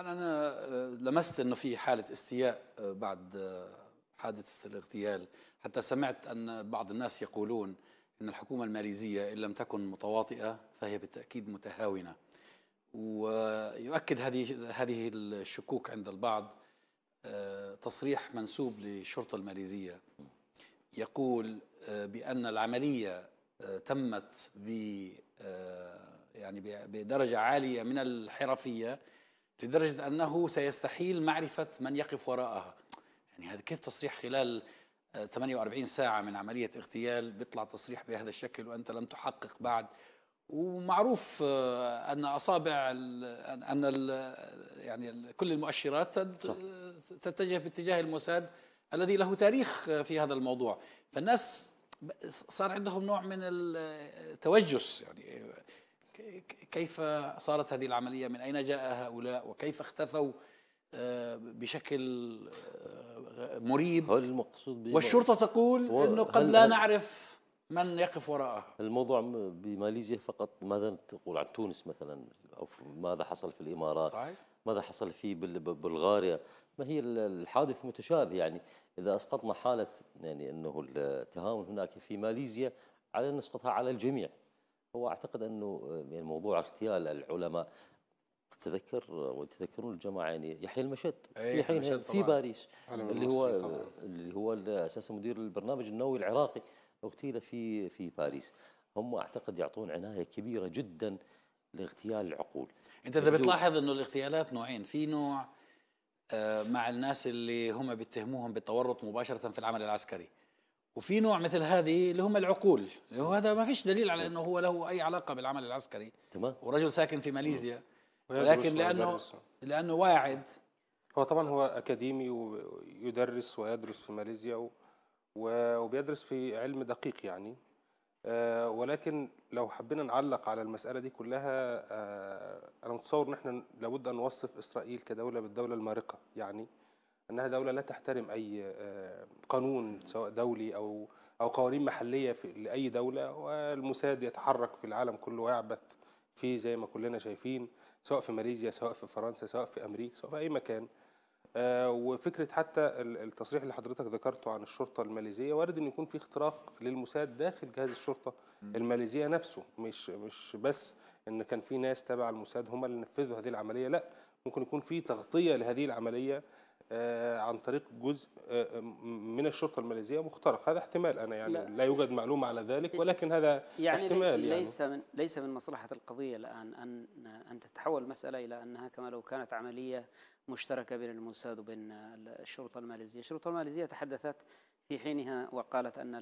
طبعا انا آه، لمست انه في حاله استياء آه، بعد آه، حادثه الاغتيال حتى سمعت ان بعض الناس يقولون ان الحكومه الماليزيه ان لم تكن متواطئه فهي بالتاكيد متهاونه ويؤكد هذه هذه الشكوك عند البعض تصريح منسوب للشرطه الماليزيه يقول بان العمليه تمت ب يعني بدرجه عاليه من الحرفيه لدرجة أنه سيستحيل معرفة من يقف وراءها يعني هذا كيف تصريح خلال 48 آه، ساعة من عملية اغتيال بيطلع تصريح بهذا الشكل وأنت لم تحقق بعد ومعروف آه، أن أصابع أن ال يعني كل المؤشرات تتجه باتجاه الموساد الذي له تاريخ في هذا الموضوع فالناس صار عندهم نوع من التوجس آه، يعني كيف صارت هذه العملية من أين جاء هؤلاء وكيف اختفوا آه، بشكل آه، مريب هو المقصود والشرطة تقول أنه قد لا نعرف من يقف وراءها الموضوع بماليزيا فقط ماذا تقول عن تونس مثلا أو ماذا حصل في الإمارات صحيح. ماذا حصل في بلغاريا ما هي الحادث متشابه يعني إذا أسقطنا حالة يعني أنه التهاون هناك في ماليزيا علينا نسقطها على الجميع هو اعتقد انه آه، يعني موضوع اغتيال العلماء تتذكر آه، وتذكرون الجماعه يعني يحيى المشد في إيه، حين في باريس اللي هو طبعاً. اللي هو اساسا مدير البرنامج النووي العراقي اغتيل في في باريس هم اعتقد يعطون عنايه كبيره جدا لاغتيال العقول انت اذا بتلاحظ انه الاغتيالات نوعين في نوع آه، مع الناس اللي هم بيتهموهم بالتورط مباشره في العمل العسكري وفي نوع مثل هذه اللي هم العقول وهذا ما فيش دليل على انه هو له اي علاقه بالعمل العسكري تمام ورجل ساكن في ماليزيا ولكن لانه لانه واعد هو طبعا هو اكاديمي ويدرس ويدرس في ماليزيا وبيدرس في علم دقيق يعني آه، ولكن لو حبينا نعلق على المسألة دي كلها آه، أنا متصور إن إحنا لابد أن نوصف إسرائيل كدولة بالدولة المارقة يعني انها دوله لا تحترم اي آه، قانون سواء دولي او او قوانين محليه في لاي دوله والموساد يتحرك في العالم كله ويعبث فيه زي ما كلنا شايفين سواء في ماليزيا سواء في فرنسا سواء في امريكا سواء في اي مكان آه، وفكره حتى التصريح اللي حضرتك ذكرته عن الشرطه الماليزيه وارد ان يكون في اختراق للموساد داخل جهاز الشرطه الماليزيه نفسه مش مش بس ان كان في ناس تبع الموساد هم اللي نفذوا هذه العمليه لا ممكن يكون في تغطيه لهذه العمليه آه، عن طريق جزء آه، آه، من الشرطه الماليزيه مخترق هذا احتمال انا يعني لا, لا يوجد معلومه على ذلك إيه. ولكن هذا يعني احتمال يعني ليس من ليس من مصلحه القضيه الان ان ان تتحول المساله الى انها كما لو كانت عمليه مشتركه بين الموساد وبين الشرطه الماليزيه، الشرطه الماليزيه تحدثت في حينها وقالت ان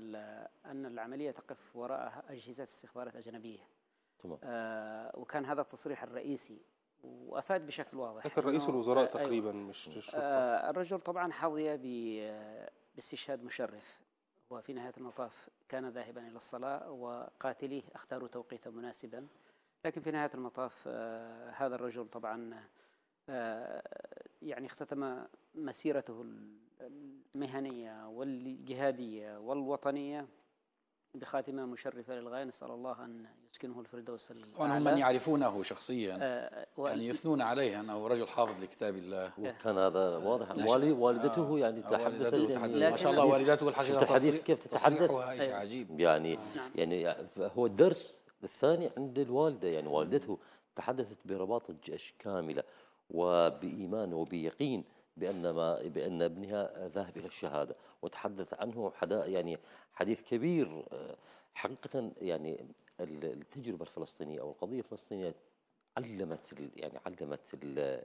ان العمليه تقف وراءها اجهزه استخبارات اجنبيه. تمام. آه وكان هذا التصريح الرئيسي وافاد بشكل واضح لكن رئيس الوزراء آه، أيوه. تقريبا أيوة. مش الشرطه آه، الرجل طبعا حظي باستشهاد مشرف وفي نهايه المطاف كان ذاهبا الى الصلاه وقاتليه اختاروا توقيتا مناسبا لكن في نهايه المطاف آه، هذا الرجل طبعا يعني اختتم مسيرته المهنيه والجهاديه والوطنيه بخاتمة مشرفة للغاية نسأل الله أن يسكنه الفردوس الأعلى وأنهم من يعرفونه شخصيا آه و... يعني يثنون عليه أنه رجل حافظ لكتاب الله وكان هذا واضح نعم. والي والدته آه يعني تحدثت ما شاء الله والدته الحقيقة تحدث كيف تتحدث شيء أيوه. عجيب يعني آه. يعني هو الدرس الثاني عند الوالدة يعني والدته تحدثت برباطة كاملة وبإيمان وبيقين بأن ما بأن ابنها ذهب إلى الشهادة وتحدث عنه حدا يعني حديث كبير آه، حقيقة يعني التجربة الفلسطينية أو القضية الفلسطينية علمت يعني علمت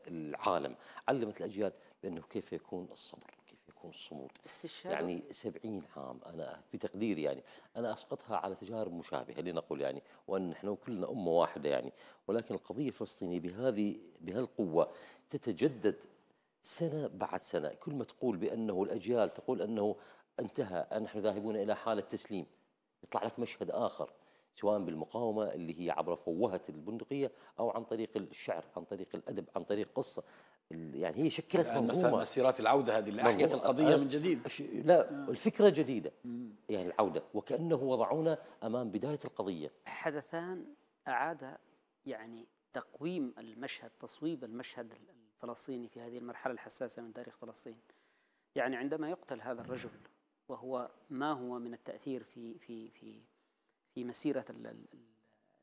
العالم علمت الأجيال بأنه كيف يكون الصبر كيف يكون الصمود استشهاد يعني 70 عام أنا تقديري يعني أنا أسقطها على تجارب مشابهة لنقول يعني وأن نحن كلنا أمة واحدة يعني ولكن القضية الفلسطينية بهذه بهالقوة تتجدد سنة بعد سنة كل ما تقول بأنه الأجيال تقول أنه انتهى نحن ذاهبون إلى حالة تسليم يطلع لك مشهد آخر سواء بالمقاومة اللي هي عبر فوهة البندقية أو عن طريق الشعر عن طريق الأدب عن طريق قصة يعني هي شكلت يعني منظومة مسيرات العودة هذه اللي أحيت القضية من جديد لا آه. الفكرة جديدة يعني العودة وكأنه وضعونا أمام بداية القضية حدثان أعاد يعني تقويم المشهد تصويب المشهد الفلسطيني في هذه المرحلة الحساسة من تاريخ فلسطين يعني عندما يقتل هذا الرجل وهو ما هو من التأثير في في في في مسيرة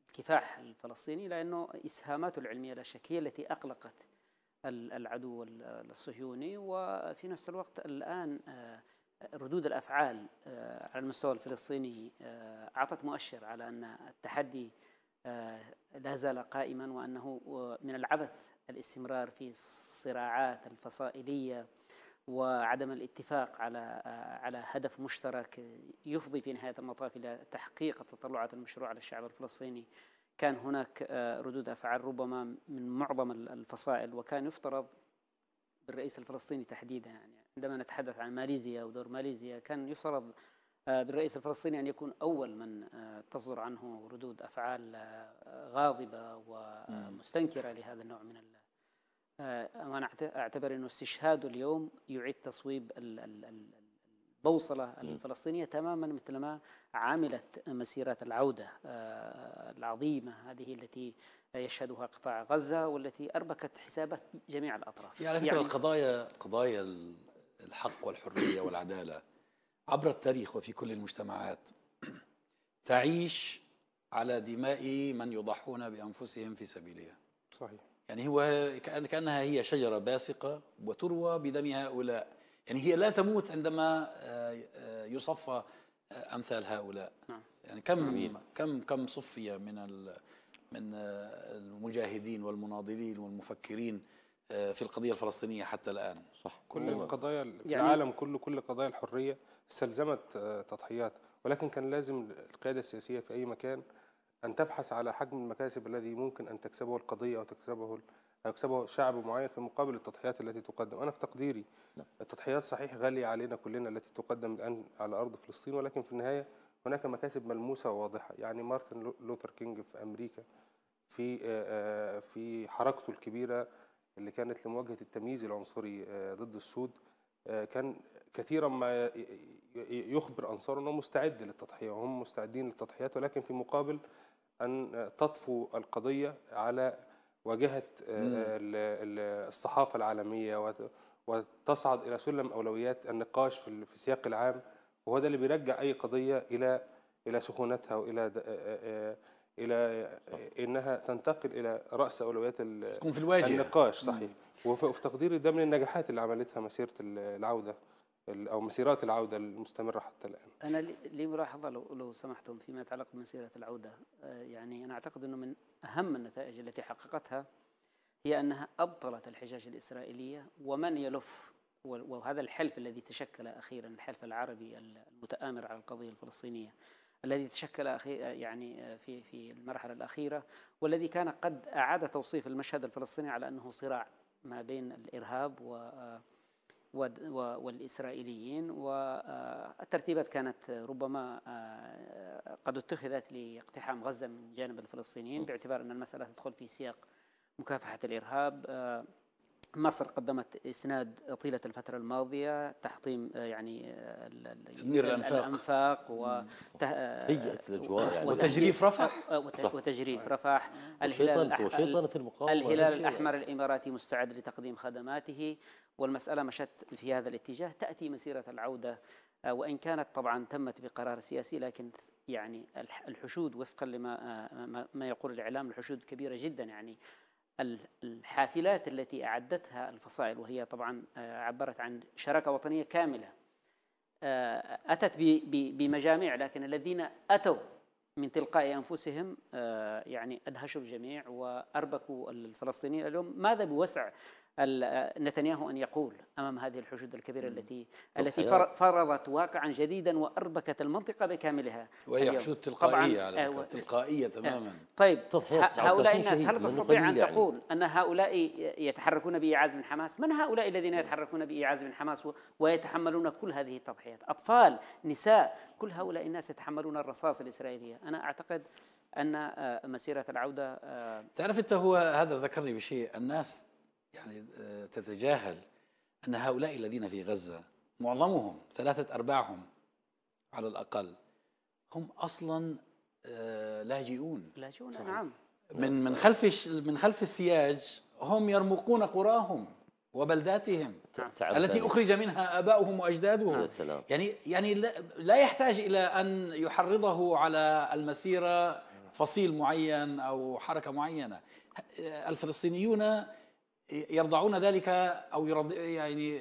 الكفاح الفلسطيني لأنه إسهاماته العلمية لا شك هي التي أقلقت العدو الصهيوني وفي نفس الوقت الآن آه، ردود الأفعال آه، على المستوى الفلسطيني آه، أعطت مؤشر على أن التحدي لا زال قائما وأنه من العبث الاستمرار في الصراعات الفصائليه وعدم الاتفاق على على هدف مشترك يفضي في نهايه المطاف الى تحقيق التطلعات المشروعه للشعب الفلسطيني كان هناك آه، ردود افعال ربما من معظم الفصائل وكان يفترض بالرئيس الفلسطيني تحديدا يعني عندما نتحدث عن ماليزيا ودور ماليزيا كان يفترض آه، بالرئيس الفلسطيني ان يكون اول من آه، تصدر عنه ردود افعال غاضبه ومستنكره لهذا النوع من آه، انا اعتبر انه استشهاده اليوم يعيد تصويب البوصله الفلسطينيه تماما مثل ما عملت مسيره العوده آه، العظيمه هذه التي يشهدها قطاع غزه والتي اربكت حسابات جميع الاطراف. يعني على فكره يعني القضايا قضايا الحق والحريه والعداله عبر التاريخ وفي كل المجتمعات تعيش على دماء من يضحون بانفسهم في سبيلها. صحيح. يعني هو كأنها هي شجرة باسقة وتروى بدم هؤلاء يعني هي لا تموت عندما آه، آه، يصفى آه، أمثال هؤلاء نعم. يعني كم كم كم صفي من من المجاهدين والمناضلين والمفكرين في القضية الفلسطينية حتى الآن صح كل القضايا في يعني العالم كله كل قضايا الحرية استلزمت تضحيات ولكن كان لازم القيادة السياسية في أي مكان أن تبحث على حجم المكاسب الذي ممكن أن تكسبه القضية أو تكسبه أو يكسبه شعب معين في مقابل التضحيات التي تقدم أنا في تقديري لا. نعم. التضحيات صحيح غالية علينا كلنا التي تقدم الآن على أرض فلسطين ولكن في النهاية هناك مكاسب ملموسة وواضحة يعني مارتن لوثر كينج في أمريكا في آه، آه، في حركته الكبيرة اللي كانت لمواجهة التمييز العنصري آه، ضد السود كان كثيرا ما يخبر أنصاره أنه مستعد للتضحية وهم مستعدين للتضحيات ولكن في مقابل أن تطفو القضية على واجهة آه، الصحافة العالمية وتصعد إلى سلم أولويات النقاش في السياق العام وهو ده اللي بيرجع أي قضية إلى إلى سخونتها وإلى آه، آه، إلى إنها تنتقل إلى رأس أولويات تكون في الواجهة النقاش صحيح وفي تقديري ده من النجاحات اللي عملتها مسيرة العودة او مسيرات العوده المستمره حتى الان. انا لي ملاحظه لو لو سمحتم فيما يتعلق بمسيره العوده آه، يعني انا اعتقد انه من اهم النتائج التي حققتها هي انها ابطلت الحجاج الاسرائيليه ومن يلف وهذا الحلف الذي تشكل اخيرا الحلف العربي المتامر على القضيه الفلسطينيه الذي تشكل آه، يعني آه، في في المرحله الاخيره والذي كان قد اعاد توصيف المشهد الفلسطيني على انه صراع ما بين الارهاب و والإسرائيليين والترتيبات آه، كانت ربما آه، قد اتخذت لاقتحام غزة من جانب الفلسطينيين باعتبار أن المسألة تدخل في سياق مكافحة الإرهاب آه، مصر قدمت اسناد طيله الفتره الماضيه تحطيم آه، يعني تدمير آه، الانفاق الانفاق وتهيئه آه، الاجواء يعني وتجريف رفح وتجريف رفح الهلال وشيطنه المقاومه الهلال الاحمر الاماراتي مستعد لتقديم خدماته والمساله مشت في هذا الاتجاه تاتي مسيره العوده وان كانت طبعا تمت بقرار سياسي لكن يعني الحشود وفقا لما ما يقول الاعلام الحشود كبيره جدا يعني الحافلات التي أعدتها الفصائل وهي طبعا آه، عبرت عن شراكة وطنية كاملة آه، أتت بمجاميع لكن الذين أتوا من تلقاء أنفسهم آه، يعني أدهشوا الجميع وأربكوا الفلسطينيين اليوم ماذا بوسع نتنياهو ان يقول امام هذه الحشود الكبيره التي التي فرضت واقعا جديدا واربكت المنطقه بكاملها وهي أيوة. حشود تلقائيه على آه، فكره تلقائيه آه. تماما طيب هؤلاء الناس هل تستطيع ان يعني. تقول يعني. ان هؤلاء يتحركون بايعاز من حماس؟ من هؤلاء الذين يتحركون بايعاز من حماس ويتحملون كل هذه التضحيات؟ اطفال، نساء، كل هؤلاء الناس يتحملون الرصاص الاسرائيليه، انا اعتقد ان آه، مسيره العوده تعرف انت هو هذا ذكرني بشيء الناس يعني آه، تتجاهل أن هؤلاء الذين في غزة معظمهم ثلاثة أرباعهم على الأقل هم أصلا آه، لاجئون لاجئون نعم من من خلف من خلف السياج هم يرمقون قراهم وبلداتهم التي اخرج منها اباؤهم واجدادهم يعني يعني لا يحتاج الى ان يحرضه على المسيره فصيل معين او حركه معينه آه، الفلسطينيون يرضعون ذلك او يرضع يعني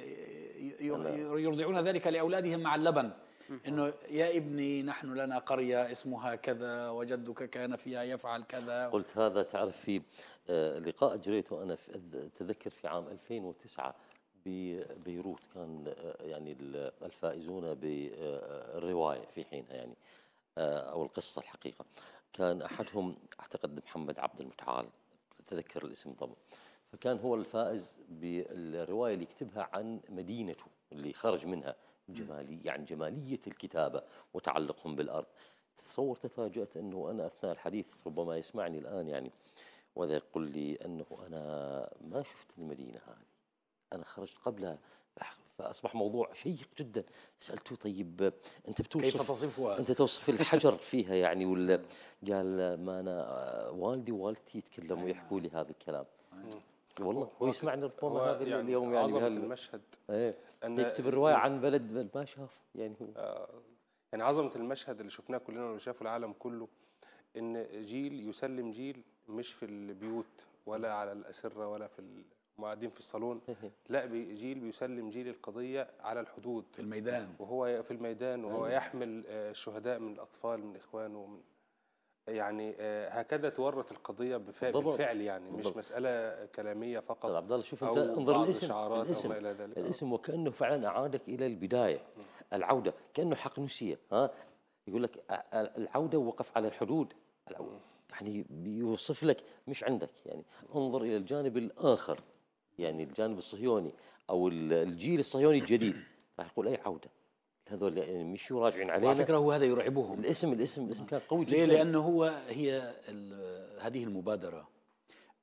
يرضعون ذلك لاولادهم مع اللبن انه يا ابني نحن لنا قريه اسمها كذا وجدك كان فيها يفعل كذا قلت هذا تعرف في آه، لقاء اجريته انا اتذكر في عام 2009 ببيروت كان آه، يعني الفائزون بالروايه في حينها يعني آه، او القصه الحقيقه كان احدهم اعتقد محمد عبد المتعال تذكر الاسم طبعا فكان هو الفائز بالروايه اللي كتبها عن مدينته اللي خرج منها جمالي يعني جماليه الكتابه وتعلقهم بالارض تصور تفاجات انه انا اثناء الحديث ربما يسمعني الان يعني واذا يقول لي انه انا ما شفت المدينه هذه انا خرجت قبلها فاصبح موضوع شيق جدا سالته طيب انت بتوصف كيف تصفها انت توصف الحجر فيها يعني ولا قال ما انا آه، والدي ووالدتي يتكلموا ويحكوا لي هذا الكلام نعم. والله هو يسمعنا ربما هذا يعني اليوم يعني عظمه المشهد ايه أن يكتب الروايه عن بلد ما شاف يعني هو آه يعني عظمه المشهد اللي شفناه كلنا واللي شافه العالم كله ان جيل يسلم جيل مش في البيوت ولا على الاسره ولا في قاعدين في الصالون إيه، إيه. لا جيل بيسلم جيل القضيه على الحدود في الميدان وهو في الميدان وهو أيوة. يحمل آه، الشهداء من الاطفال من اخوانه من يعني آه، هكذا تورث القضيه بالفعل يعني مش بالضبط. مساله كلاميه فقط طيب عبد الله شوف انت انظر الاسم الاسم, إلى ذلك. الاسم وكانه فعلا اعادك الى البدايه العوده كانه حق حقنوسيه ها يقول لك آه، آه، العوده وقف على الحدود يعني بيوصف لك مش عندك يعني انظر الى الجانب الاخر يعني الجانب الصهيوني او الجيل الصهيوني الجديد راح يقول اي عوده هذول يعني مش راجعين علينا على فكره هو هذا يرعبهم الاسم الاسم الاسم كان قوي جدا ليه لانه هو هي هذه المبادره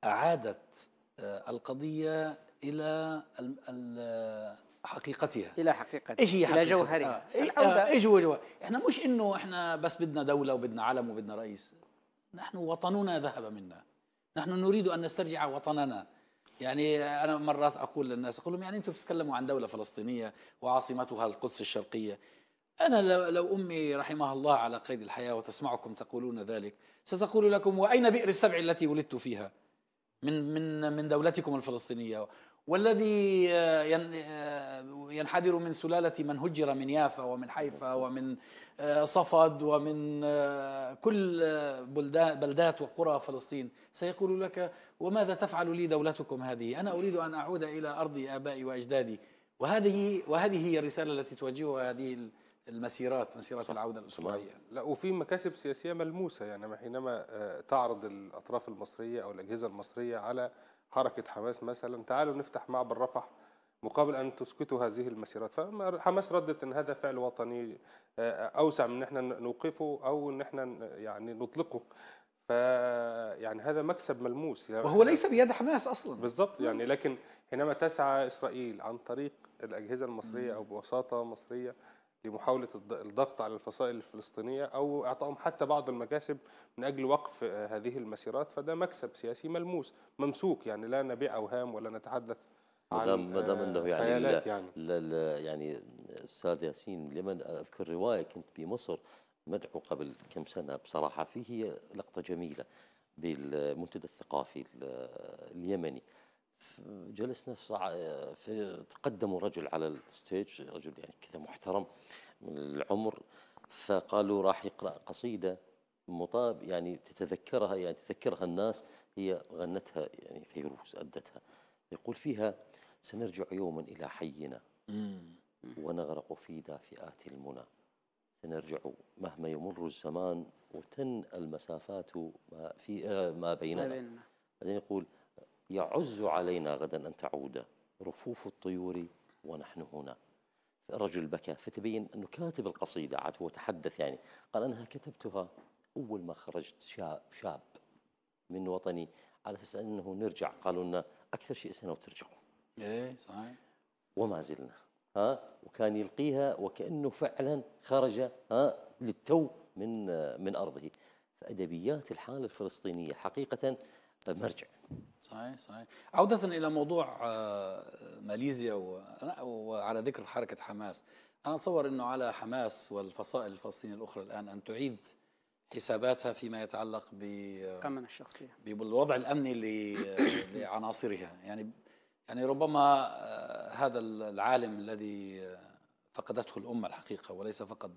اعادت آه، القضيه الى ال حقيقتها الى حقيقتها ايش هي حقيقتها؟ الى جوهرها آه،, إيه، آه ايش هو جوهر احنا مش انه احنا بس بدنا دوله وبدنا علم وبدنا رئيس نحن وطننا ذهب منا نحن نريد ان نسترجع وطننا يعني أنا مرات أقول للناس أقول لهم يعني أنتم بتتكلموا عن دولة فلسطينية وعاصمتها القدس الشرقية أنا لو أمي رحمها الله على قيد الحياة وتسمعكم تقولون ذلك ستقول لكم وأين بئر السبع التي ولدت فيها من من من دولتكم الفلسطينيه والذي آه، آه، ينحدر من سلاله من هجر من يافا ومن حيفا ومن آه، صفد ومن كل بلدان بلدات وقرى فلسطين سيقول لك وماذا تفعل لي دولتكم هذه؟ انا اريد ان اعود الى ارض ابائي واجدادي وهذه وهذه هي الرساله التي توجهها هذه المسيرات مسيرات صح. العوده الاسبوعيه لا وفي مكاسب سياسيه ملموسه يعني حينما آه، تعرض الاطراف المصريه او الاجهزه المصريه على حركه حماس مثلا تعالوا نفتح معبر رفح مقابل ان تسكتوا هذه المسيرات فحماس ردت ان هذا فعل وطني آه، آه، اوسع من ان احنا نوقفه او ان احنا يعني نطلقه فيعني هذا مكسب ملموس يعني وهو ليس بيد حماس اصلا بالضبط يعني لكن حينما تسعى اسرائيل عن طريق الاجهزه المصريه او بوساطه مصريه لمحاولة الضغط على الفصائل الفلسطينية أو إعطائهم حتى بعض المكاسب من أجل وقف آه، هذه المسيرات فده مكسب سياسي ملموس ممسوك يعني لا نبيع أوهام ولا نتحدث عن ما دام انه آه، يعني خيالات يعني لا لا يعني استاذ ياسين لمن اذكر روايه كنت بمصر مدعو قبل كم سنه بصراحه فيه لقطه جميله بالمنتدى الثقافي اليمني جلسنا في, صع... في تقدموا رجل على الستيج رجل يعني كذا محترم من العمر فقالوا راح يقرا قصيده مطاب يعني تتذكرها يعني تذكرها الناس هي غنتها يعني فيروز ادتها يقول فيها سنرجع يوما الى حينا ونغرق في دافئات المنى سنرجع مهما يمر الزمان وتن المسافات ما في آه، ما بيننا بعدين يقول يعز علينا غدا أن تعود رفوف الطيور ونحن هنا الرجل بكى فتبين أنه كاتب القصيدة عاد هو تحدث يعني قال أنا كتبتها أول ما خرجت شاب, شاب من وطني على أساس أنه نرجع قالوا لنا أكثر شيء سنة وترجعوا إيه صحيح وما زلنا ها وكان يلقيها وكأنه فعلا خرج ها للتو من من أرضه فأدبيات الحالة الفلسطينية حقيقة طيب نرجع صحيح صحيح عودة إلى موضوع آه، ماليزيا وعلى ذكر حركة حماس أنا أتصور أنه على حماس والفصائل الفلسطينية الأخرى الآن أن تعيد حساباتها فيما يتعلق ب أمن الشخصية بالوضع الأمني لعناصرها يعني يعني ربما آه، هذا العالم الذي فقدته الأمة الحقيقة وليس فقط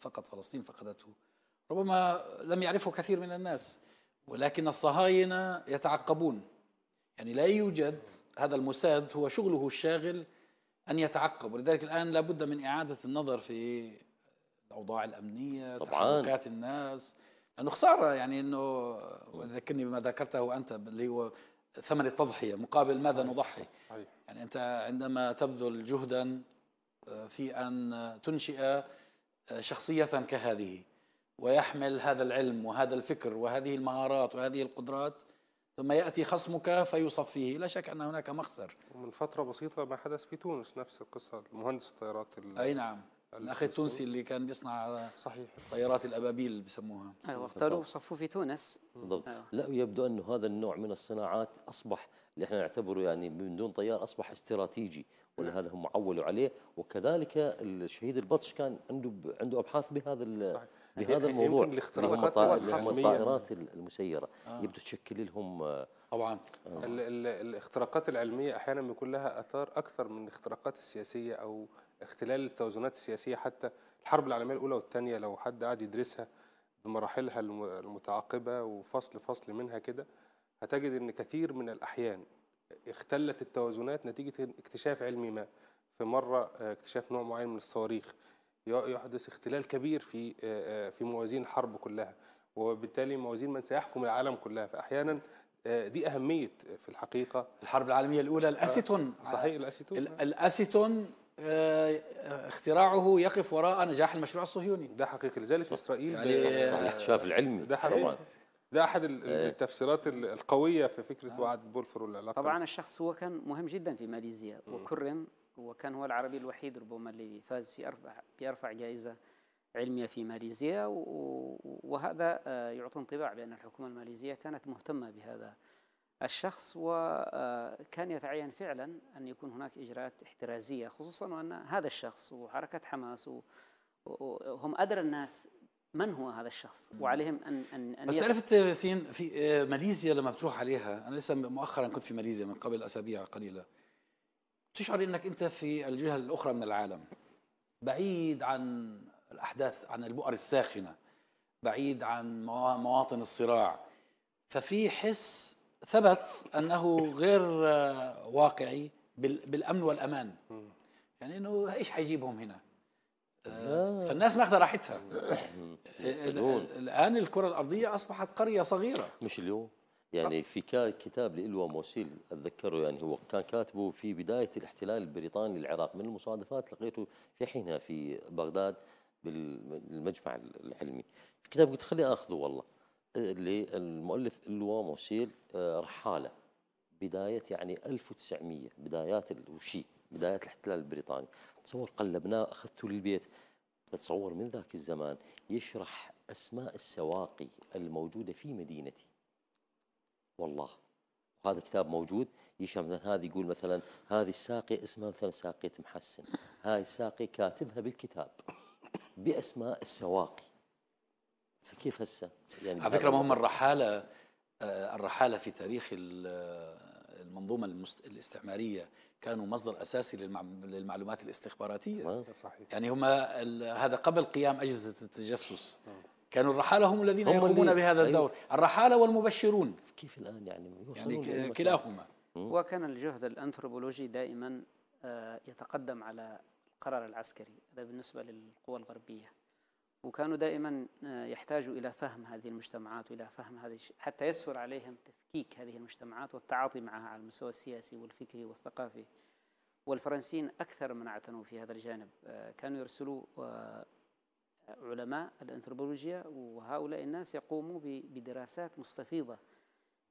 فقط فلسطين فقدته ربما لم يعرفه كثير من الناس ولكن الصهاينة يتعقبون يعني لا يوجد هذا المساد هو شغله الشاغل أن يتعقب ولذلك الآن لابد من إعادة النظر في الأوضاع الأمنية طبعا تحركات الناس لأنه خسارة يعني أنه وذكرني بما ذكرته أنت اللي هو ثمن التضحية مقابل صحيح. ماذا نضحي صحيح. يعني أنت عندما تبذل جهدا آه، في أن تنشئ آه، شخصية كهذه ويحمل هذا العلم وهذا الفكر وهذه المهارات وهذه القدرات ثم يأتي خصمك فيصفيه لا شك أن هناك مخسر ومن فترة بسيطة ما حدث في تونس نفس القصة مهندس الطيارات أي نعم الاخ التونسي اللي كان بيصنع صحيح طيارات الابابيل بسموها ايوه اختاروه صفوه في تونس بالضبط أيوة. لا يبدو انه هذا النوع من الصناعات اصبح اللي احنا نعتبره يعني من دون طيار اصبح استراتيجي ولهذا هم عولوا عليه وكذلك الشهيد البطش كان عنده عنده ابحاث بهذا صحيح. يعني بهذا الموضوع الاختراقات المسيره آه. يبدو تشكل لهم آه، طبعا آه. الاختراقات العلميه احيانا بيكون لها اثار اكثر من الاختراقات السياسيه او اختلال التوازنات السياسيه حتى الحرب العالميه الاولى والثانيه لو حد قعد يدرسها بمراحلها المتعاقبه وفصل فصل منها كده هتجد ان كثير من الاحيان اختلت التوازنات نتيجه اكتشاف علمي ما في مره آه، اكتشاف نوع معين من الصواريخ يحدث اختلال كبير في في موازين الحرب كلها وبالتالي موازين من سيحكم العالم كلها فاحيانا دي اهميه في الحقيقه الحرب العالميه الاولى الاسيتون آه، صحيح الاسيتون الاسيتون اختراعه يقف وراء نجاح المشروع الصهيوني ده حقيقي لذلك اسرائيل يعني آه، الاكتشاف العلمي ده حقيقي ده احد آه. التفسيرات القويه في فكره وعد بولفور والعلاقه طبعا الشخص هو كان مهم جدا في ماليزيا وكرم وكان هو العربي الوحيد ربما اللي فاز في أربع بأرفع جائزة علمية في ماليزيا وهذا آه، يعطي انطباع بأن الحكومة الماليزية كانت مهتمة بهذا الشخص وكان آه، يتعين فعلا أن يكون هناك إجراءات احترازية خصوصا وأن هذا الشخص وحركة حماس هم أدرى الناس من هو هذا الشخص وعليهم ان ان, أن بس عرفت ياسين في آه، ماليزيا لما بتروح عليها انا لسه مؤخرا كنت في ماليزيا من قبل اسابيع قليله تشعر انك انت في الجهه الاخرى من العالم بعيد عن الاحداث عن البؤر الساخنه بعيد عن مواطن الصراع ففي حس ثبت انه غير واقعي بالامن والامان يعني انه ايش حيجيبهم هنا آه. فالناس ماخذه راحتها الان الكره الارضيه اصبحت قريه صغيره مش اليوم يعني أه. في كتاب لإلوا موسيل أتذكره يعني هو كان كاتبه في بداية الاحتلال البريطاني للعراق من المصادفات لقيته في حينها في بغداد بالمجمع العلمي الكتاب قلت خلي أخذه والله أه، للمؤلف إلوا موسيل أه، رحالة بداية يعني 1900 بدايات الوشي بداية الاحتلال البريطاني تصور قلبناه أخذته للبيت تتصور من ذاك الزمان يشرح أسماء السواقي الموجودة في مدينتي والله هذا كتاب موجود يشرح مثلا هذه يقول مثلا هذه الساقية اسمها مثلا ساقية محسن هاي الساقية كاتبها بالكتاب بأسماء السواقي فكيف هسه يعني على فكرة هم الرحالة آه، الرحالة في تاريخ آه، المنظومة الاستعمارية كانوا مصدر أساسي للمعلومات الاستخباراتية صحيح يعني هم هذا قبل قيام أجهزة التجسس نعم. كانوا الرحالة هم الذين هم يقومون بهذا أيوه. الدور أيوه. الرحالة والمبشرون كيف الآن يعني يعني كلاهما وكان الجهد الأنثروبولوجي دائما آه، يتقدم على القرار العسكري هذا بالنسبة للقوى الغربية وكانوا دائما آه، يحتاجوا إلى فهم هذه المجتمعات وإلى فهم هذه حتى يسهل عليهم تفكيك هذه المجتمعات والتعاطي معها على المستوى السياسي والفكري والثقافي والفرنسيين أكثر من اعتنوا في هذا الجانب آه، كانوا يرسلوا علماء الأنثروبولوجيا وهؤلاء الناس يقوموا بدراسات مستفيضة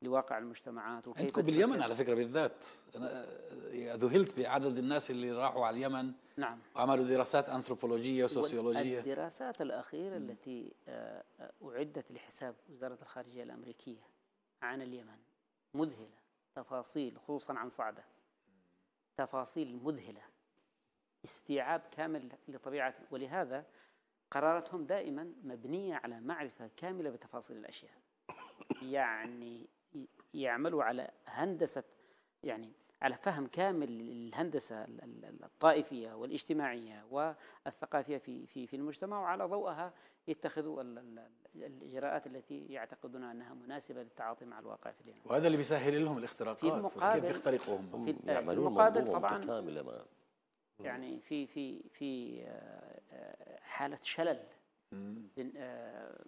لواقع المجتمعات وكيف عندكم باليمن على فكرة بالذات أنا آه، ذهلت بعدد الناس اللي راحوا على اليمن نعم وعملوا دراسات أنثروبولوجية وسوسيولوجية الدراسات الأخيرة م. التي آه، آه، أعدت لحساب وزارة الخارجية الأمريكية عن اليمن مذهلة تفاصيل خصوصا عن صعدة تفاصيل مذهلة استيعاب كامل لطبيعة ولهذا قراراتهم دائما مبنية على معرفة كاملة بتفاصيل الأشياء يعني يعملوا على هندسة يعني على فهم كامل للهندسة الطائفية والاجتماعية والثقافية في في في المجتمع وعلى ضوءها يتخذوا الإجراءات التي يعتقدون أنها مناسبة للتعاطي مع الواقع في اليوم وهذا اللي بيسهل لهم الاختراقات في المقابل كيف بيخترقوا هم في المقابل طبعا يعني في في في آه، آه، حالة شلل آه،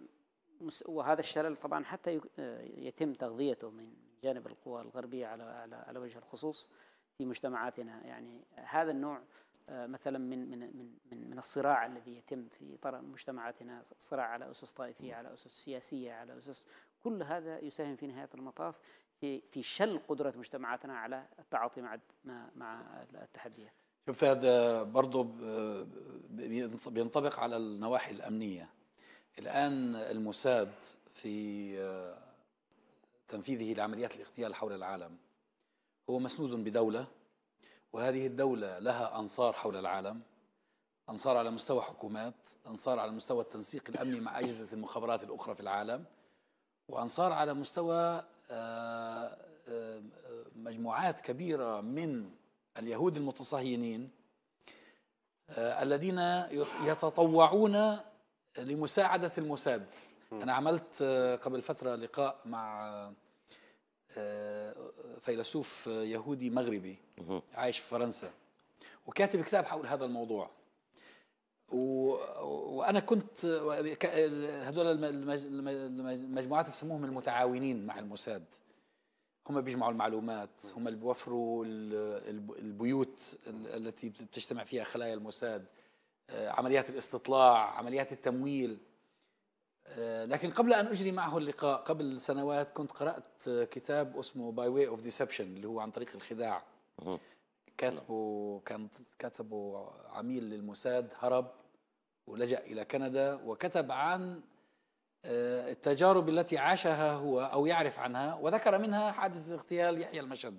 وهذا الشلل طبعا حتى آه، يتم تغذيته من جانب القوى الغربية على على على وجه الخصوص في مجتمعاتنا يعني هذا النوع مثلا من من من من الصراع الذي يتم في مجتمعاتنا صراع على اسس طائفيه على اسس سياسيه على اسس كل هذا يساهم في نهايه المطاف في في شل قدره مجتمعاتنا على التعاطي مع مع التحديات شوف هذا برضه بينطبق على النواحي الأمنية الآن الموساد في آه، تنفيذه لعمليات الاغتيال حول العالم هو مسنود بدولة وهذه الدولة لها أنصار حول العالم أنصار على مستوى حكومات أنصار على مستوى التنسيق الأمني مع أجهزة المخابرات الأخرى في العالم وأنصار على مستوى آه، آه، مجموعات كبيرة من اليهود المتصهينين آه، الذين يتطوعون لمساعدة الموساد أنا عملت آه، قبل فترة لقاء مع آه، فيلسوف يهودي مغربي عايش في فرنسا وكاتب كتاب حول هذا الموضوع و... وانا كنت هذول المجموعات بسموهم المتعاونين مع الموساد هم بيجمعوا المعلومات هم اللي بيوفروا البيوت التي بتجتمع فيها خلايا الموساد آه، عمليات الاستطلاع عمليات التمويل آه، لكن قبل ان اجري معه اللقاء قبل سنوات كنت قرات آه، كتاب اسمه باي واي اوف ديسبشن اللي هو عن طريق الخداع كاتبه كان كتبه عميل للموساد هرب ولجا الى كندا وكتب عن آه، التجارب التي عاشها هو أو يعرف عنها وذكر منها حادث اغتيال يحيى المشد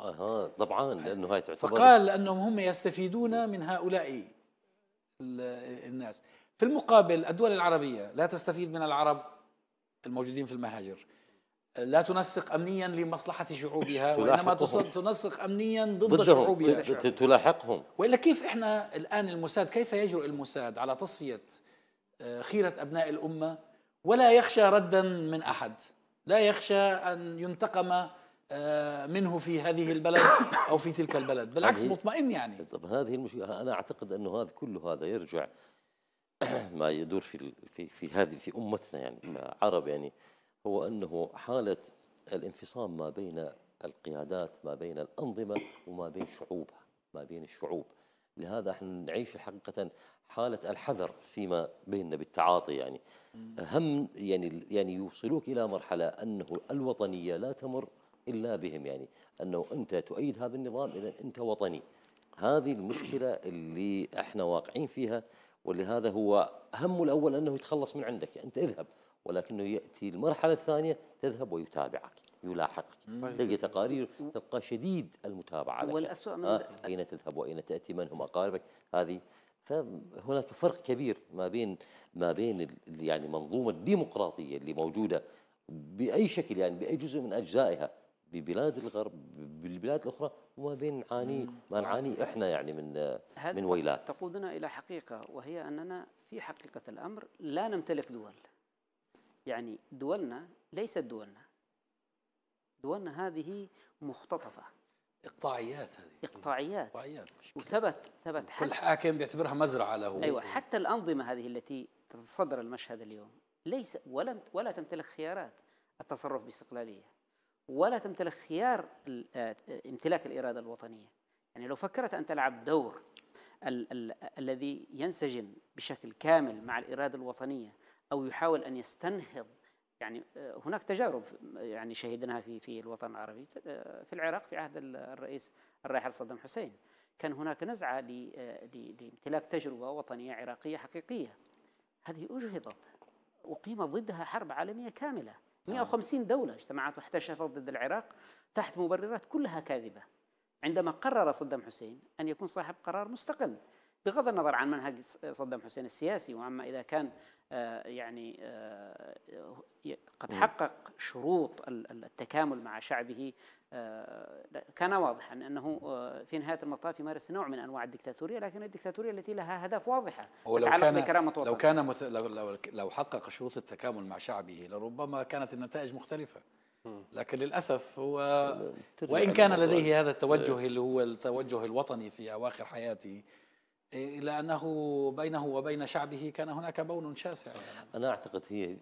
اها طبعا لانه هاي تعتبر فقال انهم هم يستفيدون من هؤلاء الناس في المقابل الدول العربيه لا تستفيد من العرب الموجودين في المهاجر لا تنسق امنيا لمصلحه شعوبها وانما تنسق امنيا ضد ضدهم. شعوبها تلاحقهم والا كيف احنا الان الموساد كيف يجرؤ الموساد على تصفيه آه، خيره ابناء الامه ولا يخشى ردا من احد لا يخشى ان ينتقم آه، منه في هذه البلد او في تلك البلد بالعكس مطمئن يعني طب هذه المشكله انا اعتقد انه هذا كل هذا يرجع ما يدور في في في هذه في امتنا يعني كعرب يعني هو انه حاله الانفصام ما بين القيادات ما بين الانظمه وما بين شعوبها ما بين الشعوب لهذا احنا نعيش حقيقة حالة الحذر فيما بيننا بالتعاطي يعني هم يعني يعني يوصلوك إلى مرحلة أنه الوطنية لا تمر إلا بهم يعني أنه أنت تؤيد هذا النظام إذا أنت وطني هذه المشكلة اللي احنا واقعين فيها ولهذا هو همه الأول أنه يتخلص من عندك أنت اذهب ولكنه ياتي المرحله الثانيه تذهب ويتابعك يلاحقك طيب. تلقى تقارير تبقى شديد المتابعه لك والأسوأ من آه اين تذهب واين تاتي من هم اقاربك هذه فهناك فرق كبير ما بين ما بين يعني المنظومه الديمقراطيه اللي موجوده باي شكل يعني باي جزء من اجزائها ببلاد الغرب بالبلاد الاخرى وما بين نعانيه ما نعانيه احنا يعني من من ويلات تقودنا الى حقيقه وهي اننا في حقيقه الامر لا نمتلك دول يعني دولنا ليست دولنا دولنا هذه مختطفة إقطاعيات هذه إقطاعيات إقطاعيات وثبت ثبت كل حاكم بيعتبرها مزرعة له أيوة حتى الأنظمة هذه التي تتصدر المشهد اليوم ليس ولا ولا تمتلك خيارات التصرف باستقلالية ولا تمتلك خيار آه، امتلاك الإرادة الوطنية يعني لو فكرت أن تلعب دور الذي ينسجم بشكل كامل مع الإرادة الوطنية او يحاول ان يستنهض يعني آه، هناك تجارب يعني شهدناها في في الوطن العربي آه، في العراق في عهد الرئيس الراحل صدام حسين كان هناك نزعه آه، لامتلاك تجربه وطنيه عراقيه حقيقيه هذه اجهضت اقيم ضدها حرب عالميه كامله 150 دوله اجتمعت واحتشفت ضد العراق تحت مبررات كلها كاذبه عندما قرر صدام حسين ان يكون صاحب قرار مستقل بغض النظر عن منهج صدام حسين السياسي وعما اذا كان آه، يعني آه، قد حقق شروط التكامل مع شعبه آه، كان واضحا انه في نهايه المطاف يمارس نوع من انواع الدكتاتوريه لكن الدكتاتوريه التي لها اهداف واضحه ولو كان بكرامه لو كان لو, لو لو حقق شروط التكامل مع شعبه لربما كانت النتائج مختلفه لكن للاسف هو وان كان لديه هذا التوجه إيه. اللي هو التوجه الوطني في اواخر حياته إلى إيه، أنه بينه وبين شعبه كان هناك بون شاسع أنا أعتقد هي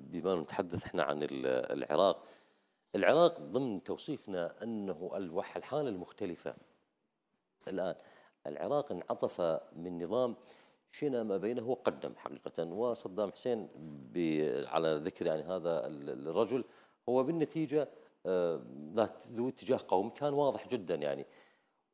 بما نتحدث إحنا عن العراق العراق ضمن توصيفنا أنه الحالة المختلفة الآن العراق انعطف من نظام شنا ما بينه وقدم حقيقة وصدام حسين على ذكر يعني هذا الرجل هو بالنتيجة آه، ذات ذو اتجاه قومي كان واضح جدا يعني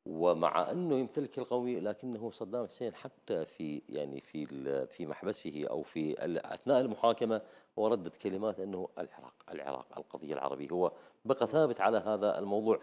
ومع انه يمتلك القوي لكنه صدام حسين حتى في يعني في في محبسه او في اثناء المحاكمه هو ردد كلمات انه العراق العراق القضيه العربيه هو بقى ثابت على هذا الموضوع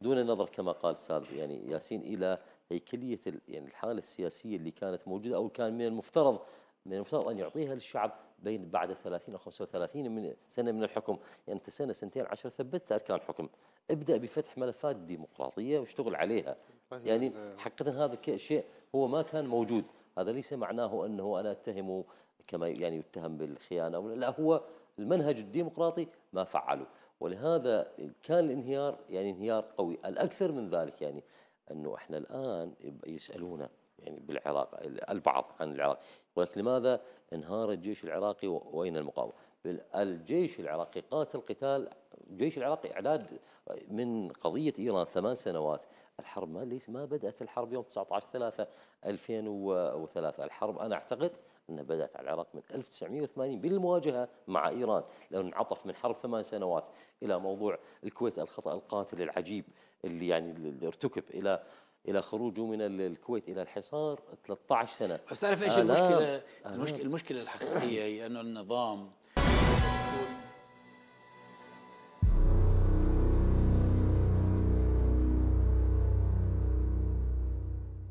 دون النظر كما قال الاستاذ يعني ياسين الى هيكليه يعني الحاله السياسيه اللي كانت موجوده او كان من المفترض من المفترض أن يعطيها للشعب بين بعد 30 أو 35 من سنة من الحكم لأن يعني أنت سنة سنتين عشر ثبتت أركان الحكم، ابدأ بفتح ملفات ديمقراطية واشتغل عليها طيب، يعني آه. حقيقة هذا شيء هو ما كان موجود هذا ليس معناه أنه أنا أتهمه كما يعني يتهم بالخيانة لا هو المنهج الديمقراطي ما فعله ولهذا كان الانهيار يعني انهيار قوي الأكثر من ذلك يعني أنه إحنا الآن يسألونا يعني بالعراق البعض عن العراق لك لماذا انهار الجيش العراقي واين المقاومه؟ الجيش العراقي قاتل قتال الجيش العراقي اعداد من قضيه ايران ثمان سنوات الحرب ما ليس ما بدات الحرب يوم 19 3 2003 الحرب انا اعتقد انها بدات على العراق من 1980 بالمواجهه مع ايران لانه انعطف من حرب ثمان سنوات الى موضوع الكويت الخطا القاتل العجيب اللي يعني اللي ارتكب الى الى خروجه من الكويت الى الحصار 13 سنه بس تعرف ايش آه، آه. المشكله؟ المشكله الحقيقيه هي انه النظام